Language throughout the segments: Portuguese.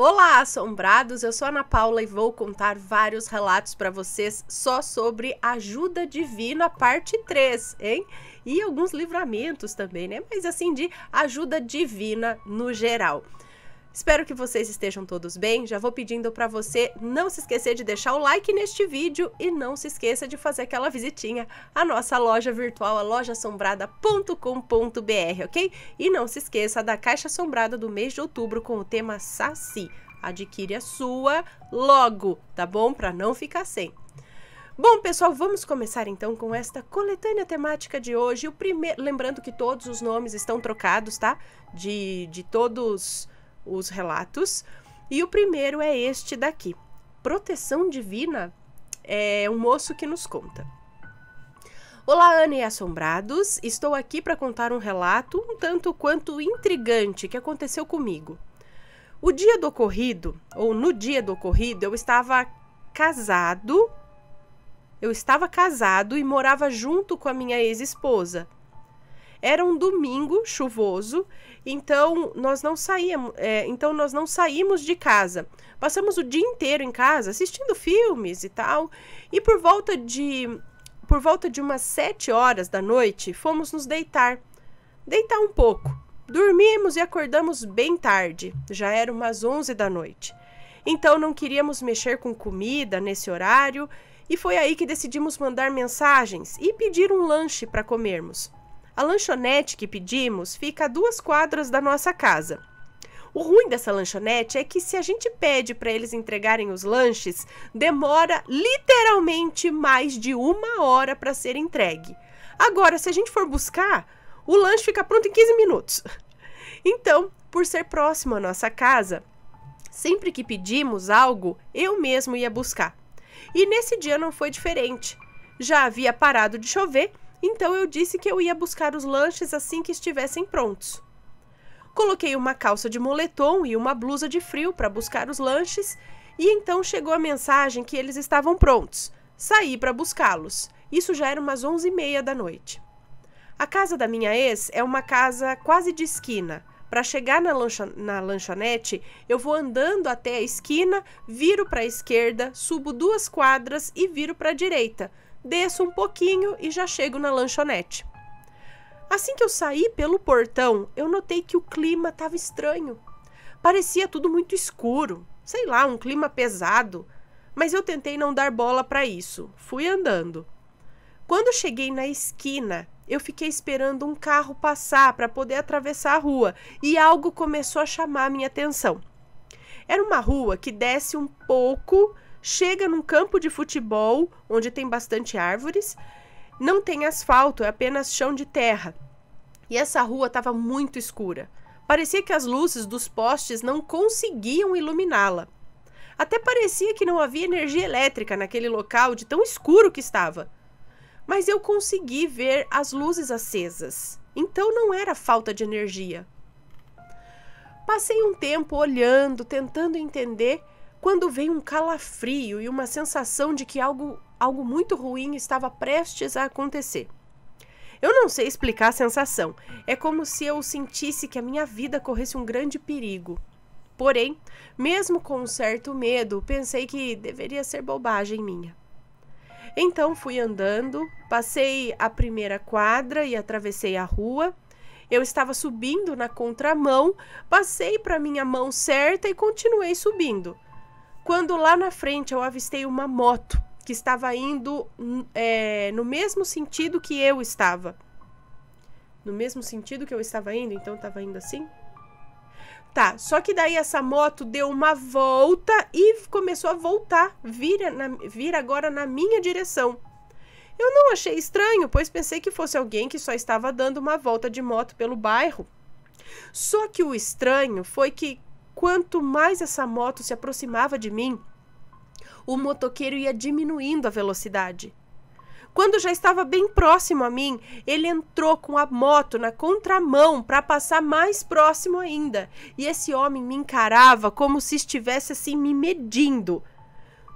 Olá, assombrados! Eu sou a Ana Paula e vou contar vários relatos para vocês só sobre ajuda divina, parte 3, hein? E alguns livramentos também, né? Mas assim, de ajuda divina no geral. Espero que vocês estejam todos bem. Já vou pedindo para você não se esquecer de deixar o like neste vídeo e não se esqueça de fazer aquela visitinha à nossa loja virtual, a lojassombrada.com.br, ok? E não se esqueça da caixa assombrada do mês de outubro com o tema Saci. Adquire a sua logo, tá bom? Para não ficar sem. Bom, pessoal, vamos começar então com esta coletânea temática de hoje. O primeiro, lembrando que todos os nomes estão trocados, tá? De, de todos os relatos. E o primeiro é este daqui. Proteção Divina é um moço que nos conta. Olá, Anne e Assombrados! Estou aqui para contar um relato um tanto quanto intrigante que aconteceu comigo. O dia do ocorrido, ou no dia do ocorrido, eu estava casado. Eu estava casado e morava junto com a minha ex-esposa. Era um domingo chuvoso, então nós não saíamos, é, então nós não saímos de casa. Passamos o dia inteiro em casa assistindo filmes e tal. E por volta de por volta de umas sete horas da noite, fomos nos deitar. Deitar um pouco. Dormimos e acordamos bem tarde, já eram umas onze da noite. Então não queríamos mexer com comida nesse horário e foi aí que decidimos mandar mensagens e pedir um lanche para comermos. A lanchonete que pedimos fica a duas quadras da nossa casa. O ruim dessa lanchonete é que se a gente pede para eles entregarem os lanches, demora literalmente mais de uma hora para ser entregue. Agora, se a gente for buscar, o lanche fica pronto em 15 minutos. Então, por ser próximo à nossa casa, sempre que pedimos algo, eu mesmo ia buscar. E nesse dia não foi diferente. Já havia parado de chover, então eu disse que eu ia buscar os lanches assim que estivessem prontos. Coloquei uma calça de moletom e uma blusa de frio para buscar os lanches, e então chegou a mensagem que eles estavam prontos. Saí para buscá-los. Isso já era umas onze e meia da noite. A casa da minha ex é uma casa quase de esquina. Para chegar na, lancha na, lanchonete, eu vou andando até a esquina, viro para a esquerda, subo duas quadras e viro para a direita, desço um pouquinho e já chego na lanchonete. Assim que eu saí pelo portão, eu notei que o clima estava estranho. Parecia tudo muito escuro, sei lá, um clima pesado, mas eu tentei não dar bola para isso. Fui andando. Quando cheguei na esquina, eu fiquei esperando um carro passar para poder atravessar a rua e algo começou a chamar minha atenção. Era uma rua que desce um pouco chega num campo de futebol onde tem bastante árvores, não tem asfalto, é apenas chão de terra. E essa rua estava muito escura. Parecia que as luzes dos postes não conseguiam iluminá-la. Até parecia que não havia energia elétrica naquele local de tão escuro que estava. Mas eu consegui ver as luzes acesas. Então não era falta de energia. Passei um tempo olhando, tentando entender quando veio um calafrio e uma sensação de que algo, algo muito ruim estava prestes a acontecer. Eu não sei explicar a sensação. É como se eu sentisse que a minha vida corresse um grande perigo. Porém, mesmo com um certo medo, pensei que deveria ser bobagem minha. Então fui andando, passei a primeira quadra e atravessei a rua. Eu estava subindo na contramão, passei para minha mão certa e continuei subindo. Quando lá na frente eu avistei uma moto que estava indo hum, é, no mesmo sentido que eu estava. No mesmo sentido que eu estava indo, então estava indo assim? Tá, só que daí essa moto deu uma volta e começou a voltar, vira, na, vira agora na minha direção. Eu não achei estranho, pois pensei que fosse alguém que só estava dando uma volta de moto pelo bairro. Só que o estranho foi que quanto mais essa moto se aproximava de mim, o motoqueiro ia diminuindo a velocidade. Quando já estava bem próximo a mim, ele entrou com a moto na contramão para passar mais próximo ainda. E esse homem me encarava como se estivesse assim me medindo.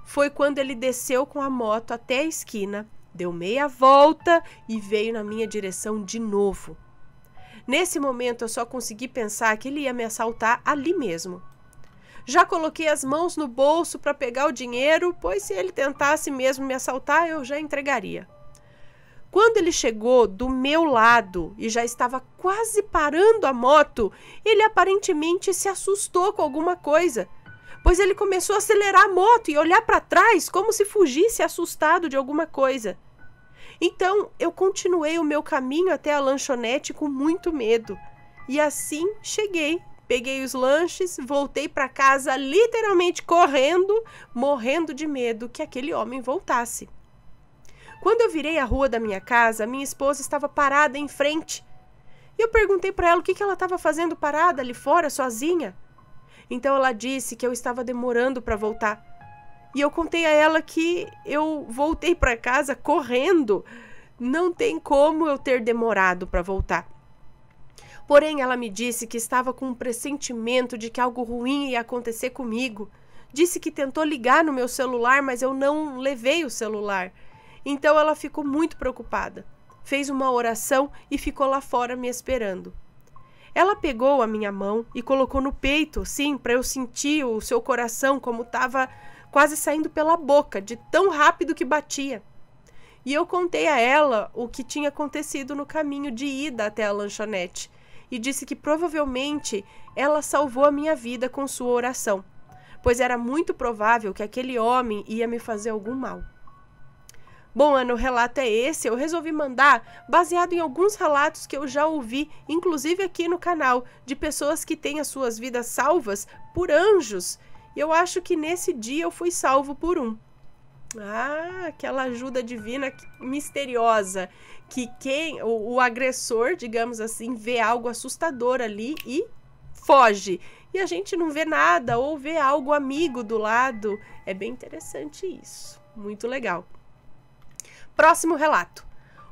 Foi quando ele desceu com a moto até a esquina, deu meia volta e veio na minha direção de novo. Nesse momento eu só consegui pensar que ele ia me assaltar ali mesmo. Já coloquei as mãos no bolso para pegar o dinheiro, pois se ele tentasse mesmo me assaltar, eu já entregaria. Quando ele chegou do meu lado e já estava quase parando a moto, ele aparentemente se assustou com alguma coisa, pois ele começou a acelerar a moto e olhar para trás como se fugisse assustado de alguma coisa. Então eu continuei o meu caminho até a lanchonete com muito medo. E assim cheguei peguei os lanches, voltei para casa literalmente correndo, morrendo de medo que aquele homem voltasse. Quando eu virei a rua da minha casa, minha esposa estava parada em frente. E Eu perguntei para ela o que ela estava fazendo parada ali fora, sozinha. Então ela disse que eu estava demorando para voltar e eu contei a ela que eu voltei para casa correndo. Não tem como eu ter demorado para voltar. Porém, ela me disse que estava com um pressentimento de que algo ruim ia acontecer comigo. Disse que tentou ligar no meu celular, mas eu não levei o celular. Então ela ficou muito preocupada. Fez uma oração e ficou lá fora me esperando. Ela pegou a minha mão e colocou no peito, sim, para eu sentir o seu coração como estava quase saindo pela boca, de tão rápido que batia. E eu contei a ela o que tinha acontecido no caminho de ida até a lanchonete e disse que provavelmente ela salvou a minha vida com sua oração, pois era muito provável que aquele homem ia me fazer algum mal. Bom, Ana, o relato é esse. Eu resolvi mandar baseado em alguns relatos que eu já ouvi, inclusive aqui no canal, de pessoas que têm as suas vidas salvas por anjos e eu acho que nesse dia eu fui salvo por um. Ah, aquela ajuda divina misteriosa que quem o, o agressor, digamos assim, vê algo assustador ali e foge. E a gente não vê nada ou vê algo amigo do lado. É bem interessante isso. Muito legal. Próximo relato.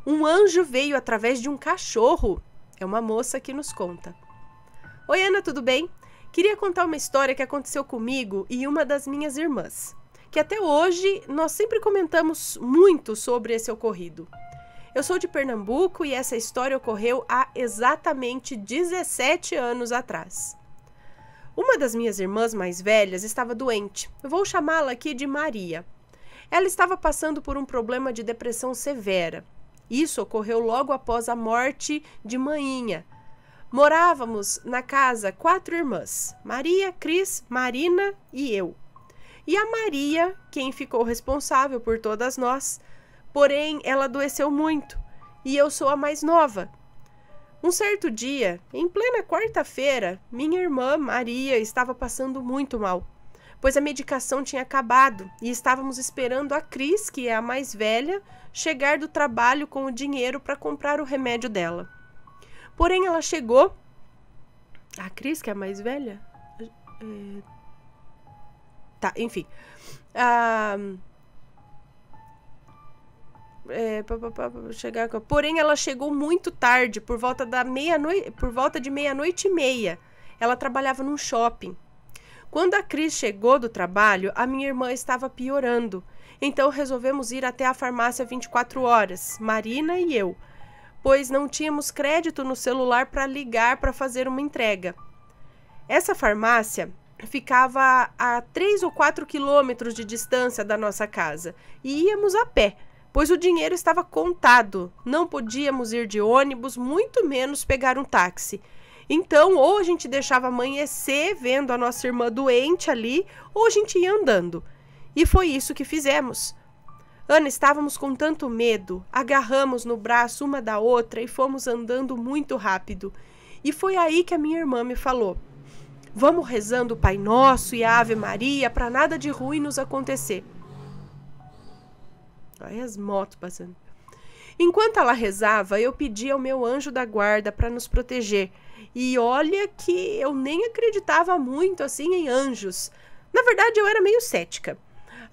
Um anjo veio através de um cachorro. É uma moça que nos conta. Oi, Ana, tudo bem? Queria contar uma história que aconteceu comigo e uma das minhas irmãs, que até hoje nós sempre comentamos muito sobre esse ocorrido. Eu sou de Pernambuco e essa história ocorreu há exatamente 17 anos atrás. Uma das minhas irmãs mais velhas estava doente. Vou chamá-la aqui de Maria. Ela estava passando por um problema de depressão severa. Isso ocorreu logo após a morte de Maninha. Morávamos na casa quatro irmãs: Maria, Cris, Marina e eu. E a Maria, quem ficou responsável por todas nós, porém ela adoeceu muito e eu sou a mais nova. Um certo dia, em plena quarta-feira, minha irmã Maria estava passando muito mal, pois a medicação tinha acabado e estávamos esperando a Cris, que é a mais velha, chegar do trabalho com o dinheiro para comprar o remédio dela. Porém, ela chegou. A Cris, que é a mais velha. É... Tá, enfim. Ah, é, pra, pra, pra, chegar Porém, ela chegou muito tarde, por volta da meia-noite, por volta de meia-noite e meia. Ela trabalhava num shopping. Quando a Cris chegou do trabalho, a minha irmã estava piorando. Então resolvemos ir até a farmácia 24 horas, Marina e eu pois não tínhamos crédito no celular para ligar para fazer uma entrega. Essa farmácia ficava a 3 ou 4 quilômetros de distância da nossa casa e íamos a pé, pois o dinheiro estava contado, não podíamos ir de ônibus, muito menos pegar um táxi. Então, ou a gente deixava amanhecer vendo a nossa irmã doente ali, ou a gente ia andando. E foi isso que fizemos. Ana, estávamos com tanto medo. Agarramos no braço uma da outra e fomos andando muito rápido. E foi aí que a minha irmã me falou: Vamos rezando o Pai Nosso e a Ave Maria para nada de ruim nos acontecer. Olha as motos passando. Enquanto ela rezava, eu pedi ao meu anjo da guarda para nos proteger. E olha que eu nem acreditava muito assim em anjos. Na verdade, eu era meio cética.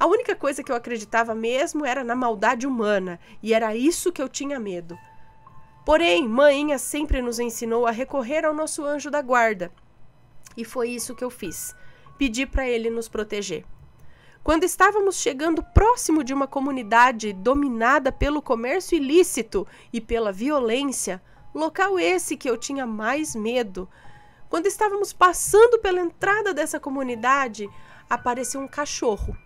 A única coisa que eu acreditava mesmo era na maldade humana, e era isso que eu tinha medo. Porém, Mãinha sempre nos ensinou a recorrer ao nosso anjo da guarda. E foi isso que eu fiz. Pedi para ele nos proteger. Quando estávamos chegando próximo de uma comunidade dominada pelo comércio ilícito e pela violência, local esse que eu tinha mais medo, quando estávamos passando pela entrada dessa comunidade, apareceu um cachorro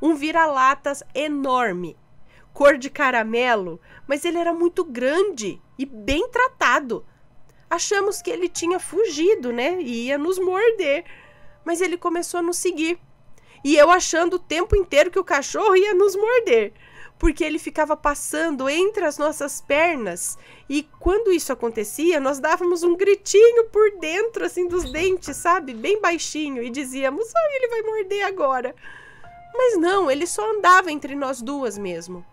um vira-latas enorme, cor de caramelo, mas ele era muito grande e bem tratado. Achamos que ele tinha fugido, né? E ia nos morder. Mas ele começou a nos seguir. E eu achando o tempo inteiro que o cachorro ia nos morder, porque ele ficava passando entre as nossas pernas. E quando isso acontecia, nós dávamos um gritinho por dentro, assim, dos dentes, sabe? Bem baixinho. E dizíamos: ai, ele vai morder agora. Mas não, ele só andava entre nós duas mesmo.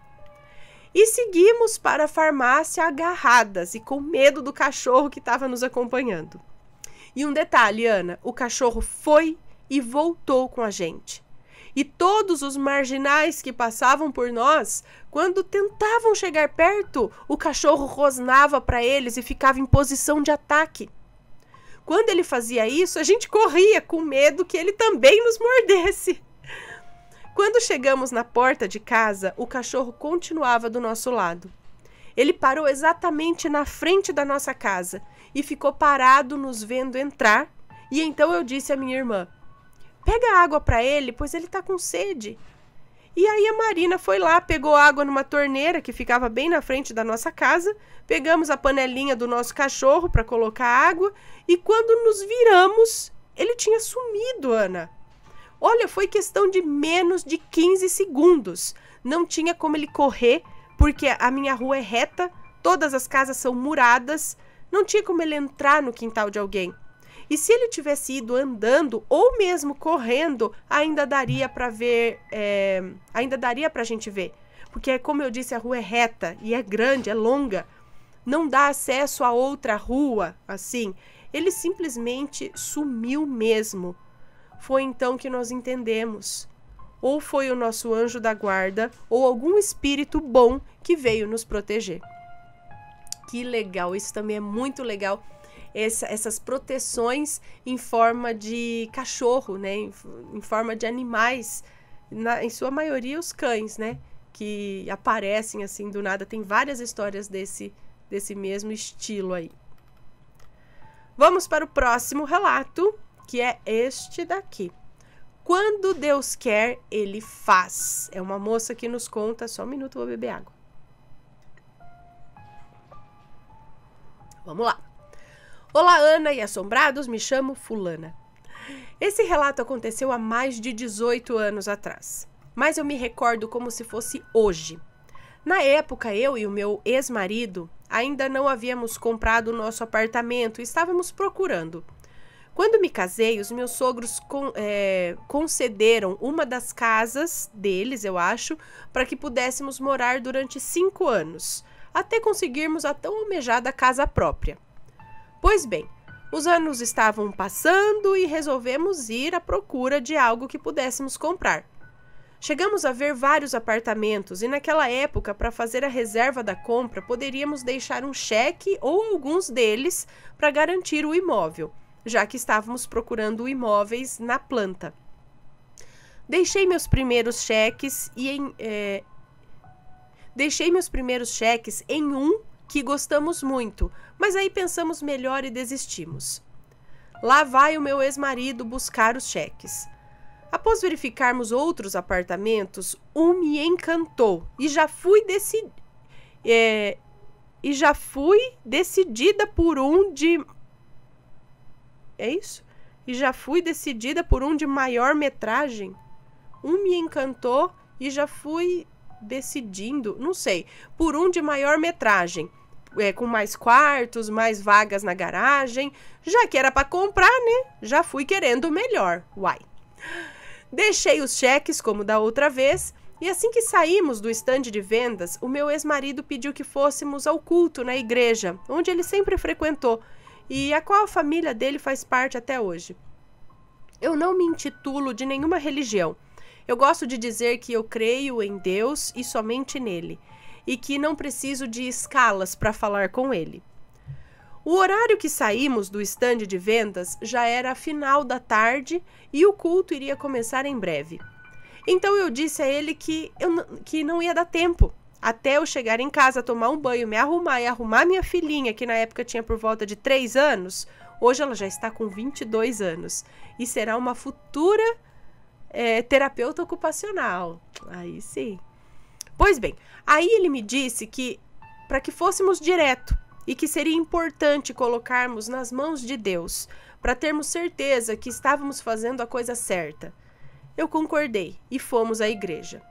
E seguimos para a farmácia agarradas e com medo do cachorro que estava nos acompanhando. E um detalhe, Ana: o cachorro foi e voltou com a gente. E todos os marginais que passavam por nós, quando tentavam chegar perto, o cachorro rosnava para eles e ficava em posição de ataque. Quando ele fazia isso, a gente corria com medo que ele também nos mordesse. Quando chegamos na porta de casa, o cachorro continuava do nosso lado. Ele parou exatamente na frente da nossa casa e ficou parado nos vendo entrar. E então eu disse à minha irmã: "Pega água para ele, pois ele está com sede". E aí a Marina foi lá, pegou água numa torneira que ficava bem na frente da nossa casa, pegamos a panelinha do nosso cachorro para colocar água e quando nos viramos, ele tinha sumido, Ana. Olha, foi questão de menos de 15 segundos. Não tinha como ele correr, porque a minha rua é reta, todas as casas são muradas, não tinha como ele entrar no quintal de alguém. E se ele tivesse ido andando ou mesmo correndo, ainda daria para ver, é, ainda daria para a gente ver, porque como eu disse a rua é reta e é grande, é longa, não dá acesso a outra rua, assim. Ele simplesmente sumiu mesmo. Foi então que nós entendemos. Ou foi o nosso anjo da guarda, ou algum espírito bom que veio nos proteger. Que legal, isso também é muito legal. Essa, essas proteções em forma de cachorro, né? Em, em forma de animais, na, em sua maioria os cães, né? Que aparecem assim do nada. Tem várias histórias desse, desse mesmo estilo aí. Vamos para o próximo relato, que é este daqui. Quando Deus quer, ele faz. É uma moça que nos conta. Só um minuto, vou beber água. Vamos lá. Olá, Ana e assombrados, me chamo Fulana. Esse relato aconteceu há mais de 18 anos atrás, mas eu me recordo como se fosse hoje. Na época, eu e o meu ex-marido ainda não havíamos comprado o nosso apartamento e estávamos procurando. Quando me casei, os meus sogros con é, concederam uma das casas deles, eu acho, para que pudéssemos morar durante cinco anos, até conseguirmos a tão almejada casa própria. Pois bem, os anos estavam passando e resolvemos ir à procura de algo que pudéssemos comprar. Chegamos a ver vários apartamentos e, naquela época, para fazer a reserva da compra, poderíamos deixar um cheque ou alguns deles para garantir o imóvel já que estávamos procurando imóveis na planta. Deixei meus primeiros cheques e em. É... Deixei meus primeiros cheques em um que gostamos muito, mas aí pensamos melhor e desistimos. Lá vai o meu ex-marido buscar os cheques. Após verificarmos outros apartamentos, um me encantou e já fui decidi é... e já fui decidida por um de é isso? E já fui decidida por um de maior metragem. Um me encantou e já fui decidindo, não sei, por um de maior metragem. É, com mais quartos, mais vagas na garagem. Já que era para comprar, né? Já fui querendo o melhor. Uai. Deixei os cheques como da outra vez. E assim que saímos do estande de vendas, o meu ex-marido pediu que fôssemos ao culto na igreja, onde ele sempre frequentou, e a qual a família dele faz parte até hoje. Eu não me intitulo de nenhuma religião. Eu gosto de dizer que eu creio em Deus e somente nele, e que não preciso de escalas para falar com ele. O horário que saímos do estande de vendas já era final da tarde e o culto iria começar em breve. Então eu disse a ele que, eu, que não ia dar tempo, até eu chegar em casa, tomar um banho, me arrumar e arrumar minha filhinha, que na época tinha por volta de 3 anos, hoje ela já está com 22 anos e será uma futura é, terapeuta ocupacional. Aí sim. Pois bem, aí ele me disse que para que fôssemos direto e que seria importante colocarmos nas mãos de Deus para termos certeza que estávamos fazendo a coisa certa. Eu concordei e fomos à igreja.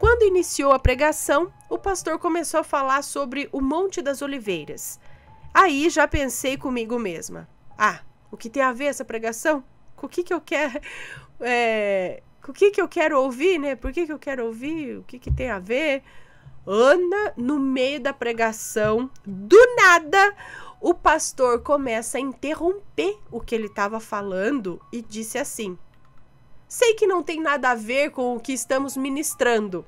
Quando iniciou a pregação, o pastor começou a falar sobre o Monte das Oliveiras. Aí já pensei comigo mesma: ah, o que tem a ver essa pregação? Com o que, que eu quero. É, com o que, que eu quero ouvir, né? Por que, que eu quero ouvir? O que, que tem a ver? Ana, no meio da pregação, do nada, o pastor começa a interromper o que ele estava falando e disse assim: Sei que não tem nada a ver com o que estamos ministrando,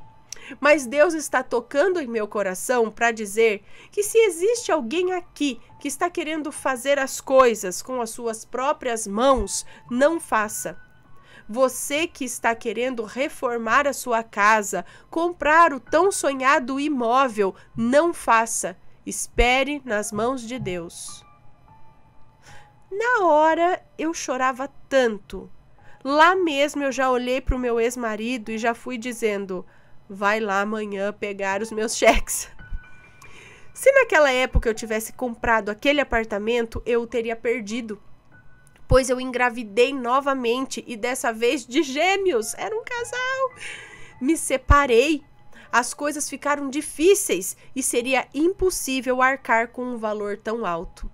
mas Deus está tocando em meu coração para dizer que se existe alguém aqui que está querendo fazer as coisas com as suas próprias mãos, não faça. Você que está querendo reformar a sua casa, comprar o tão sonhado imóvel, não faça. Espere nas mãos de Deus. Na hora eu chorava tanto, Lá mesmo eu já olhei para o meu ex-marido e já fui dizendo: vai lá amanhã pegar os meus cheques. Se naquela época eu tivesse comprado aquele apartamento, eu o teria perdido. Pois eu engravidei novamente e dessa vez de gêmeos, era um casal. Me separei as coisas ficaram difíceis e seria impossível arcar com um valor tão alto.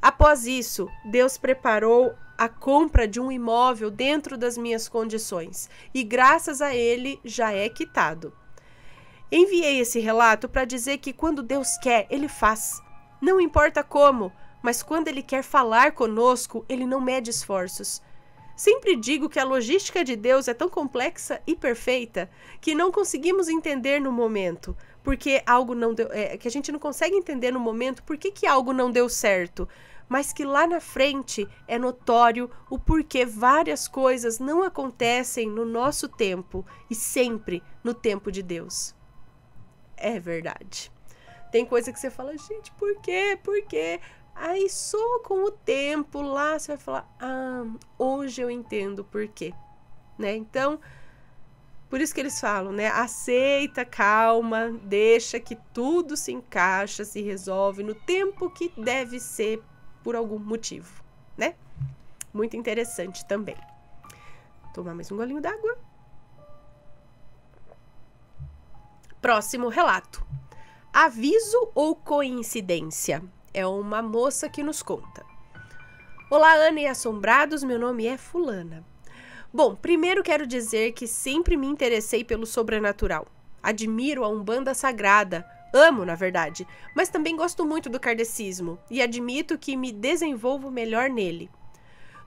Após isso, Deus preparou a compra de um imóvel dentro das minhas condições e, graças a ele, já é quitado. Enviei esse relato para dizer que quando Deus quer, ele faz. Não importa como, mas quando ele quer falar conosco, ele não mede esforços. Sempre digo que a logística de Deus é tão complexa e perfeita que não conseguimos entender no momento, porque algo não deu, é, que a gente não consegue entender no momento por que, que algo não deu certo, mas que lá na frente é notório o porquê várias coisas não acontecem no nosso tempo e sempre no tempo de Deus. É verdade. Tem coisa que você fala, gente, por quê? Por quê? Aí só com o tempo lá você vai falar, ah, hoje eu entendo por quê. Né? Então, por isso que eles falam, né? Aceita, calma, deixa que tudo se encaixa, se resolve no tempo que deve ser por algum motivo, né? Muito interessante também. Tomar mais um golinho d'água. Próximo relato. Aviso ou coincidência? É uma moça que nos conta. Olá, Ana e Assombrados, meu nome é Fulana. Bom, primeiro quero dizer que sempre me interessei pelo sobrenatural. Admiro a Umbanda Sagrada, Amo, na verdade, mas também gosto muito do kardecismo e admito que me desenvolvo melhor nele.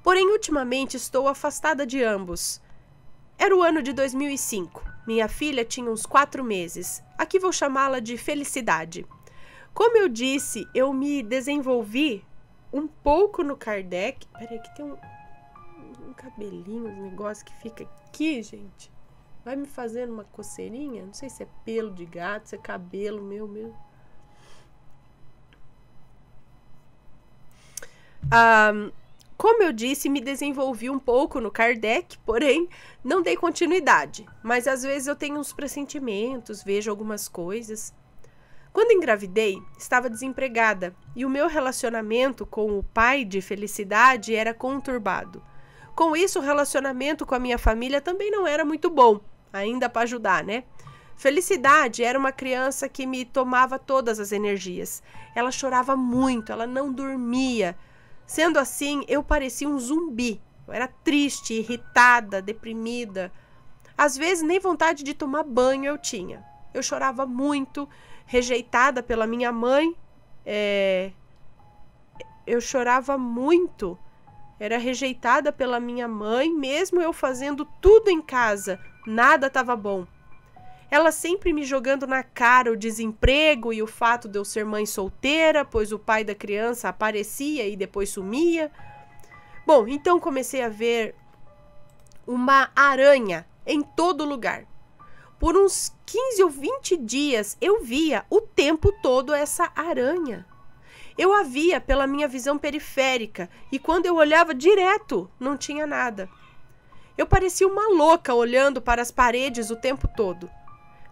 Porém, ultimamente estou afastada de ambos. Era o ano de 2005. Minha filha tinha uns quatro meses. Aqui vou chamá-la de Felicidade. Como eu disse, eu me desenvolvi um pouco no Kardec. Peraí, que tem um, um cabelinho, um negócio que fica aqui, gente vai me fazendo uma coceirinha, não sei se é pelo de gato, se é cabelo meu meu. Ah, como eu disse, me desenvolvi um pouco no Kardec, porém não dei continuidade. Mas às vezes eu tenho uns pressentimentos, vejo algumas coisas. Quando engravidei, estava desempregada e o meu relacionamento com o pai de Felicidade era conturbado. Com isso, o relacionamento com a minha família também não era muito bom, ainda para ajudar, né? Felicidade era uma criança que me tomava todas as energias. Ela chorava muito, ela não dormia. Sendo assim, eu parecia um zumbi. Eu era triste, irritada, deprimida. Às vezes, nem vontade de tomar banho eu tinha. Eu chorava muito, rejeitada pela minha mãe. É... Eu chorava muito, era rejeitada pela minha mãe, mesmo eu fazendo tudo em casa Nada estava bom. Ela sempre me jogando na cara o desemprego e o fato de eu ser mãe solteira, pois o pai da criança aparecia e depois sumia. Bom, então comecei a ver uma aranha em todo lugar. Por uns 15 ou 20 dias eu via o tempo todo essa aranha. Eu a via pela minha visão periférica e quando eu olhava direto, não tinha nada. Eu parecia uma louca olhando para as paredes o tempo todo.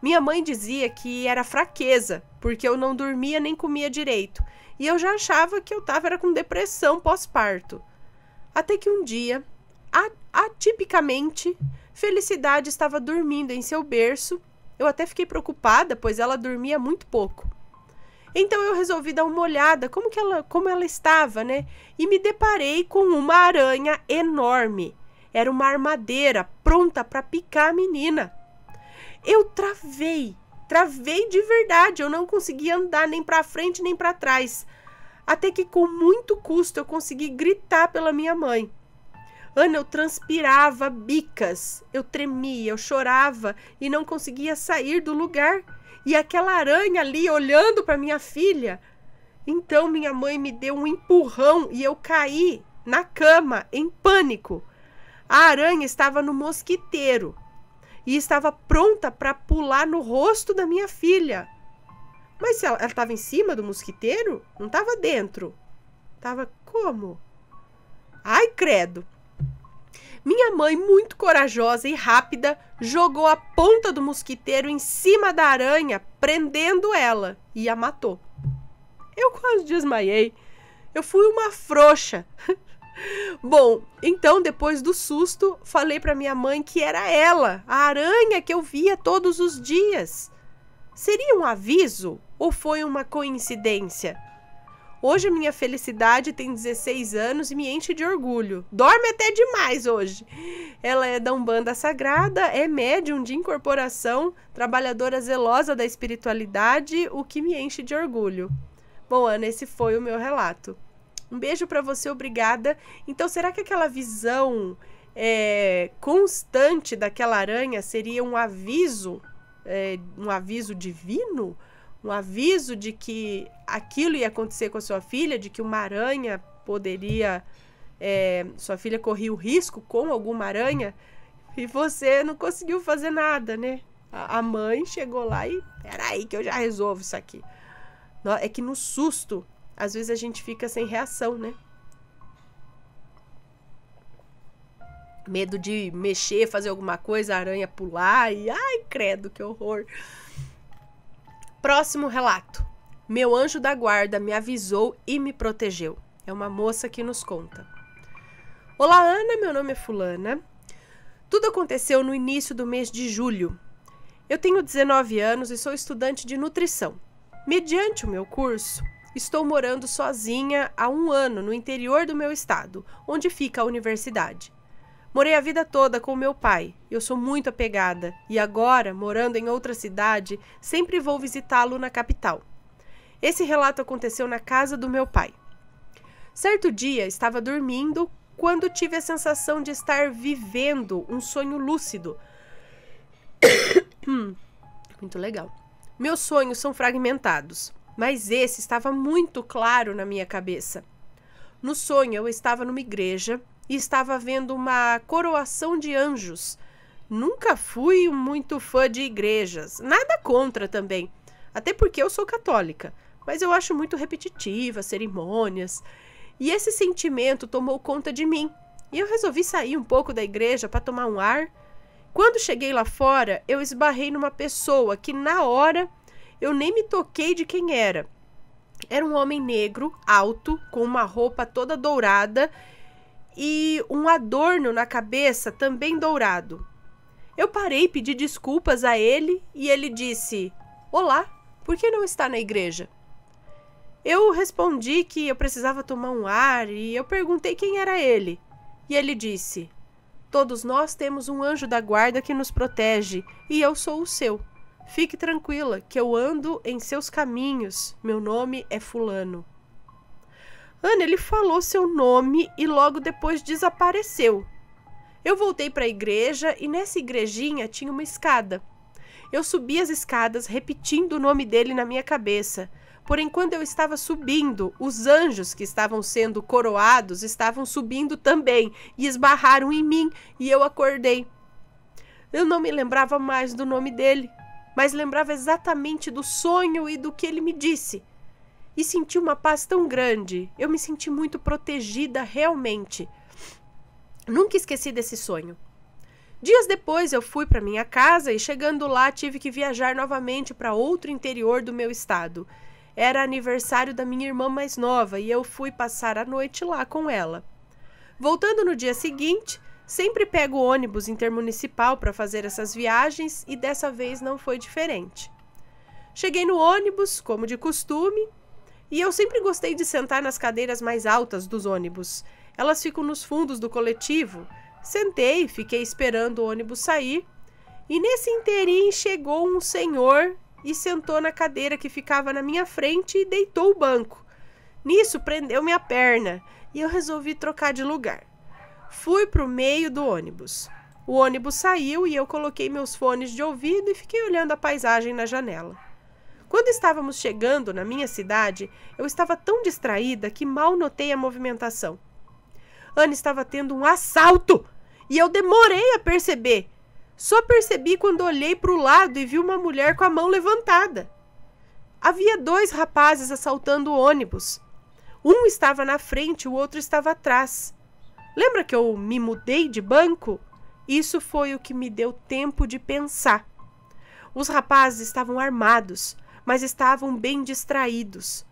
Minha mãe dizia que era fraqueza, porque eu não dormia nem comia direito, e eu já achava que eu estava com depressão pós-parto. Até que um dia, atipicamente, Felicidade estava dormindo em seu berço. Eu até fiquei preocupada, pois ela dormia muito pouco. Então eu resolvi dar uma olhada como que ela, como ela estava, né? E me deparei com uma aranha enorme. Era uma armadeira pronta para picar a menina. Eu travei, travei de verdade. Eu não conseguia andar nem para frente nem para trás. Até que com muito custo eu consegui gritar pela minha mãe. Ana, eu transpirava bicas, eu tremia, eu chorava e não conseguia sair do lugar. E aquela aranha ali olhando para minha filha. Então minha mãe me deu um empurrão e eu caí na cama em pânico. A aranha estava no mosquiteiro e estava pronta para pular no rosto da minha filha. Mas ela estava em cima do mosquiteiro? Não estava dentro. Estava como? Ai, credo! Minha mãe, muito corajosa e rápida, jogou a ponta do mosquiteiro em cima da aranha, prendendo ela e a matou. Eu quase desmaiei. Eu fui uma frouxa. Bom, então depois do susto, falei para minha mãe que era ela, a aranha que eu via todos os dias. Seria um aviso ou foi uma coincidência? Hoje minha felicidade tem 16 anos e me enche de orgulho. Dorme até demais hoje. Ela é da Umbanda Sagrada, é médium de incorporação, trabalhadora zelosa da espiritualidade, o que me enche de orgulho. Bom, Ana, esse foi o meu relato. Um beijo para você, obrigada. Então, será que aquela visão é, constante daquela aranha seria um aviso, é, um aviso divino? Um aviso de que aquilo ia acontecer com a sua filha, de que uma aranha poderia. É, sua filha corria o risco com alguma aranha e você não conseguiu fazer nada, né? A mãe chegou lá e. Peraí, que eu já resolvo isso aqui. É que no susto às vezes a gente fica sem reação, né? Medo de mexer, fazer alguma coisa, a aranha pular e. Ai, credo, que horror! Próximo relato. Meu anjo da guarda me avisou e me protegeu. É uma moça que nos conta. Olá, Ana, meu nome é Fulana. Tudo aconteceu no início do mês de julho. Eu tenho 19 anos e sou estudante de nutrição. Mediante o meu curso, Estou morando sozinha há um ano no interior do meu estado, onde fica a universidade. Morei a vida toda com meu pai, eu sou muito apegada, e agora, morando em outra cidade, sempre vou visitá-lo na capital. Esse relato aconteceu na casa do meu pai. Certo dia estava dormindo quando tive a sensação de estar vivendo um sonho lúcido. muito legal. Meus sonhos são fragmentados mas esse estava muito claro na minha cabeça. No sonho, eu estava numa igreja e estava vendo uma coroação de anjos. Nunca fui muito fã de igrejas, nada contra também, até porque eu sou católica, mas eu acho muito repetitiva cerimônias. E esse sentimento tomou conta de mim. E eu resolvi sair um pouco da igreja para tomar um ar. Quando cheguei lá fora, eu esbarrei numa pessoa que na hora eu nem me toquei de quem era. Era um homem negro, alto, com uma roupa toda dourada e um adorno na cabeça também dourado. Eu parei, pedi desculpas a ele e ele disse: Olá, por que não está na igreja? Eu respondi que eu precisava tomar um ar e eu perguntei quem era ele. E ele disse: Todos nós temos um anjo da guarda que nos protege e eu sou o seu. Fique tranquila, que eu ando em seus caminhos. Meu nome é Fulano. Ana, ele falou seu nome e logo depois desapareceu. Eu voltei para a igreja e nessa igrejinha tinha uma escada. Eu subi as escadas repetindo o nome dele na minha cabeça. Porém, quando eu estava subindo, os anjos que estavam sendo coroados estavam subindo também e esbarraram em mim e eu acordei. Eu não me lembrava mais do nome dele mas lembrava exatamente do sonho e do que ele me disse. E senti uma paz tão grande. Eu me senti muito protegida realmente. Nunca esqueci desse sonho. Dias depois eu fui para minha casa e chegando lá tive que viajar novamente para outro interior do meu estado. Era aniversário da minha irmã mais nova e eu fui passar a noite lá com ela. Voltando no dia seguinte, Sempre pego ônibus intermunicipal para fazer essas viagens e dessa vez não foi diferente. Cheguei no ônibus, como de costume, e eu sempre gostei de sentar nas cadeiras mais altas dos ônibus. Elas ficam nos fundos do coletivo. Sentei, fiquei esperando o ônibus sair, e nesse interim chegou um senhor e sentou na cadeira que ficava na minha frente e deitou o banco. Nisso prendeu minha perna e eu resolvi trocar de lugar. Fui para o meio do ônibus. O ônibus saiu e eu coloquei meus fones de ouvido e fiquei olhando a paisagem na janela. Quando estávamos chegando na minha cidade, eu estava tão distraída que mal notei a movimentação. Ana estava tendo um assalto e eu demorei a perceber. Só percebi quando olhei para o lado e vi uma mulher com a mão levantada. Havia dois rapazes assaltando o ônibus. Um estava na frente, e o outro estava atrás. Lembra que eu me mudei de banco? Isso foi o que me deu tempo de pensar. Os rapazes estavam armados, mas estavam bem distraídos.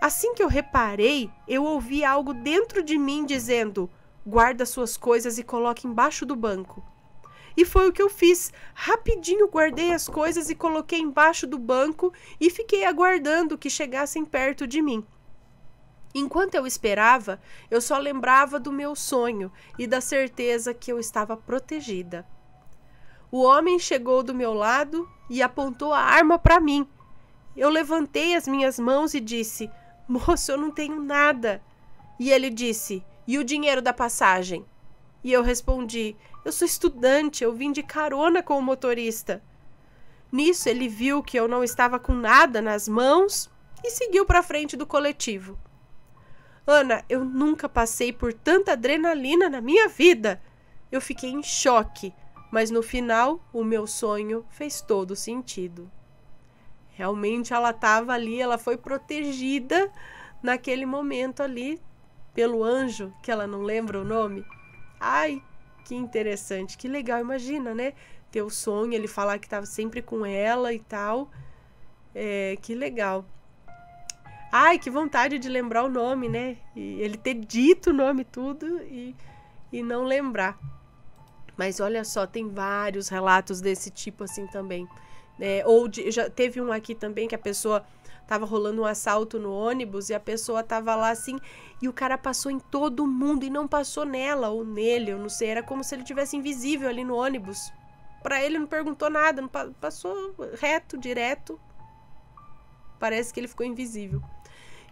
Assim que eu reparei, eu ouvi algo dentro de mim dizendo: guarda suas coisas e coloque embaixo do banco. E foi o que eu fiz. Rapidinho guardei as coisas e coloquei embaixo do banco e fiquei aguardando que chegassem perto de mim. Enquanto eu esperava, eu só lembrava do meu sonho e da certeza que eu estava protegida. O homem chegou do meu lado e apontou a arma para mim. Eu levantei as minhas mãos e disse: Moço, eu não tenho nada. E ele disse: E o dinheiro da passagem? E eu respondi: Eu sou estudante, eu vim de carona com o motorista. Nisso ele viu que eu não estava com nada nas mãos e seguiu para frente do coletivo. Ana, eu nunca passei por tanta adrenalina na minha vida. Eu fiquei em choque, mas no final o meu sonho fez todo sentido. Realmente ela estava ali, ela foi protegida naquele momento ali pelo anjo, que ela não lembra o nome. Ai, que interessante, que legal, imagina, né? Ter o sonho, ele falar que estava sempre com ela e tal. É, que legal. Ai, que vontade de lembrar o nome, né? E ele ter dito o nome tudo e, e não lembrar. Mas olha só, tem vários relatos desse tipo assim também. Né? Ou de, já teve um aqui também que a pessoa tava rolando um assalto no ônibus e a pessoa tava lá assim e o cara passou em todo mundo e não passou nela ou nele, eu não sei, era como se ele tivesse invisível ali no ônibus. Para ele não perguntou nada, não passou reto, direto. Parece que ele ficou invisível.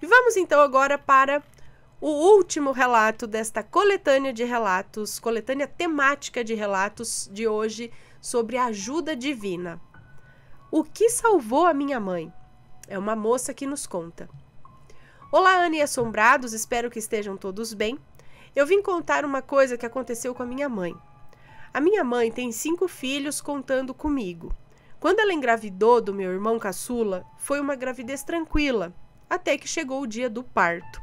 E vamos então agora para o último relato desta coletânea de relatos, coletânea temática de relatos de hoje sobre ajuda divina. O que salvou a minha mãe? É uma moça que nos conta. Olá, Anne e Assombrados, espero que estejam todos bem. Eu vim contar uma coisa que aconteceu com a minha mãe. A minha mãe tem cinco filhos contando comigo. Quando ela engravidou do meu irmão caçula, foi uma gravidez tranquila, até que chegou o dia do parto.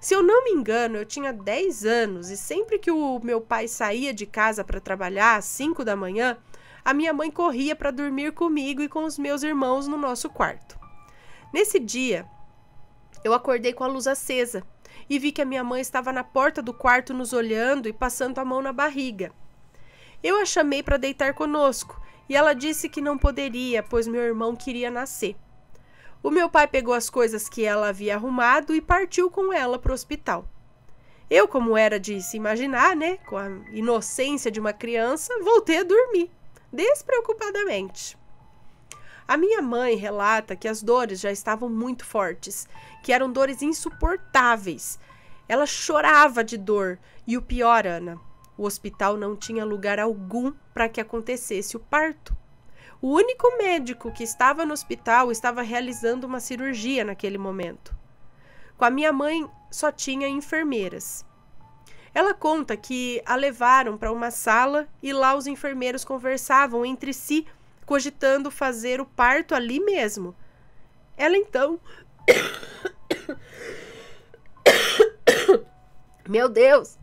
Se eu não me engano, eu tinha 10 anos e sempre que o meu pai saía de casa para trabalhar às 5 da manhã, a minha mãe corria para dormir comigo e com os meus irmãos no nosso quarto. Nesse dia, eu acordei com a luz acesa e vi que a minha mãe estava na porta do quarto nos olhando e passando a mão na barriga. Eu a chamei para deitar conosco e ela disse que não poderia, pois meu irmão queria nascer. O meu pai pegou as coisas que ela havia arrumado e partiu com ela para o hospital. Eu, como era de se imaginar, né, com a inocência de uma criança, voltei a dormir, despreocupadamente. A minha mãe relata que as dores já estavam muito fortes, que eram dores insuportáveis. Ela chorava de dor e o pior, Ana, o hospital não tinha lugar algum para que acontecesse o parto. O único médico que estava no hospital estava realizando uma cirurgia naquele momento. Com a minha mãe só tinha enfermeiras. Ela conta que a levaram para uma sala e lá os enfermeiros conversavam entre si, cogitando fazer o parto ali mesmo. Ela então. Meu Deus!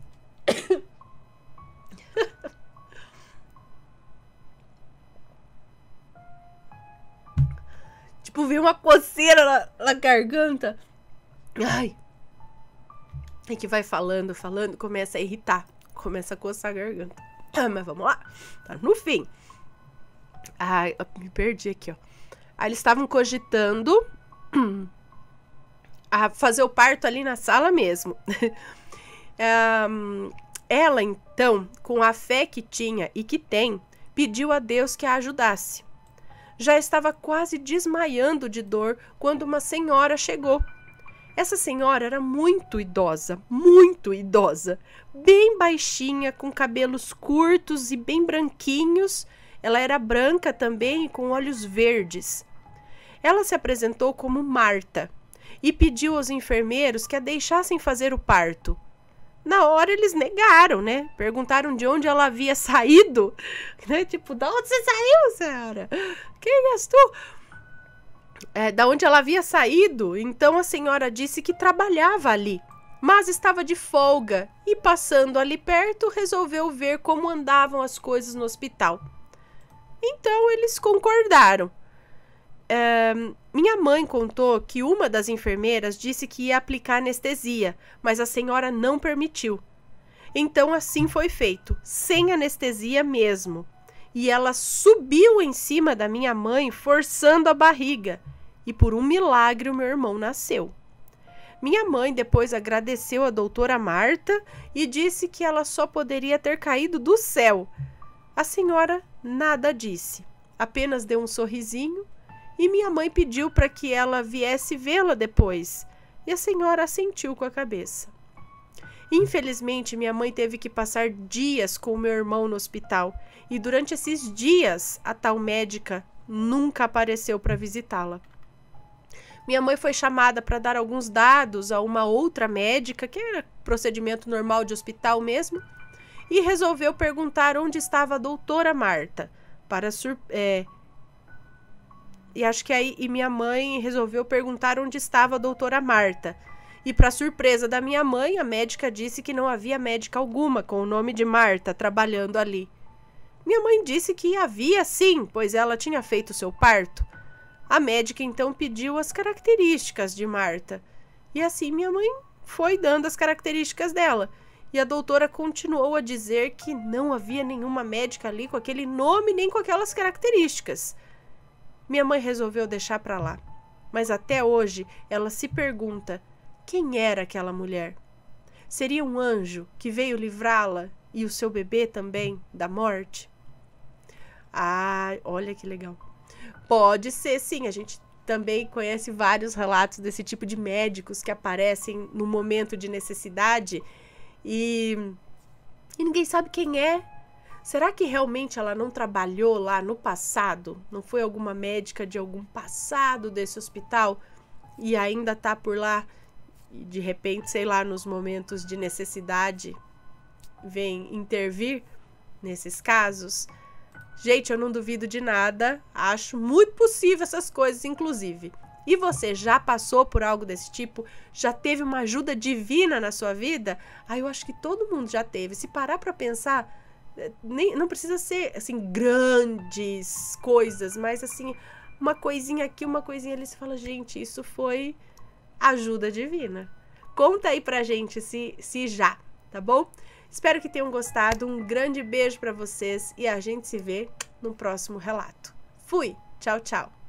Tipo, veio uma coceira na, na garganta. Ai. E que vai falando, falando, começa a irritar. Começa a coçar a garganta. Ah, mas vamos lá. Tá no fim. Ai, me perdi aqui, ó. Aí eles estavam cogitando a fazer o parto ali na sala mesmo. um, ela, então, com a fé que tinha e que tem, pediu a Deus que a ajudasse já estava quase desmaiando de dor quando uma senhora chegou. Essa senhora era muito idosa, muito idosa, bem baixinha, com cabelos curtos e bem branquinhos. Ela era branca também, e com olhos verdes. Ela se apresentou como Marta e pediu aos enfermeiros que a deixassem fazer o parto. Na hora eles negaram, né? Perguntaram de onde ela havia saído, né? Tipo, da onde você saiu, senhora? Quem és tu? É, da onde ela havia saído, então a senhora disse que trabalhava ali, mas estava de folga e, passando ali perto, resolveu ver como andavam as coisas no hospital. Então eles concordaram Uh, minha mãe contou que uma das enfermeiras disse que ia aplicar anestesia, mas a senhora não permitiu. Então assim foi feito, sem anestesia mesmo. E ela subiu em cima da minha mãe, forçando a barriga. E por um milagre o meu irmão nasceu. Minha mãe depois agradeceu a doutora Marta e disse que ela só poderia ter caído do céu. A senhora nada disse, apenas deu um sorrisinho e minha mãe pediu para que ela viesse vê-la depois. E a senhora assentiu com a cabeça. Infelizmente, minha mãe teve que passar dias com meu irmão no hospital, e durante esses dias a tal médica nunca apareceu para visitá-la. Minha mãe foi chamada para dar alguns dados a uma outra médica, que era procedimento normal de hospital mesmo, e resolveu perguntar onde estava a doutora Marta, para, sur é, e acho que aí e minha mãe resolveu perguntar onde estava a doutora Marta. E para surpresa da minha mãe, a médica disse que não havia médica alguma com o nome de Marta trabalhando ali. Minha mãe disse que havia sim, pois ela tinha feito seu parto. A médica então pediu as características de Marta. E assim minha mãe foi dando as características dela. E a doutora continuou a dizer que não havia nenhuma médica ali com aquele nome nem com aquelas características minha mãe resolveu deixar para lá. Mas até hoje ela se pergunta: quem era aquela mulher? Seria um anjo que veio livrá-la e o seu bebê também da morte? Ah, olha que legal. Pode ser sim, a gente também conhece vários relatos desse tipo de médicos que aparecem no momento de necessidade e, e ninguém sabe quem é, Será que realmente ela não trabalhou lá no passado? Não foi alguma médica de algum passado desse hospital e ainda tá por lá e de repente, sei lá, nos momentos de necessidade vem intervir nesses casos? Gente, eu não duvido de nada, acho muito possível essas coisas, inclusive. E você já passou por algo desse tipo? Já teve uma ajuda divina na sua vida? ah, eu acho que todo mundo já teve. Se parar para pensar, nem, não precisa ser assim grandes coisas, mas assim uma coisinha aqui, uma coisinha ali, você fala, gente, isso foi ajuda divina. Conta aí pra gente se, se já, tá bom? Espero que tenham gostado. Um grande beijo para vocês e a gente se vê no próximo relato. Fui, tchau, tchau.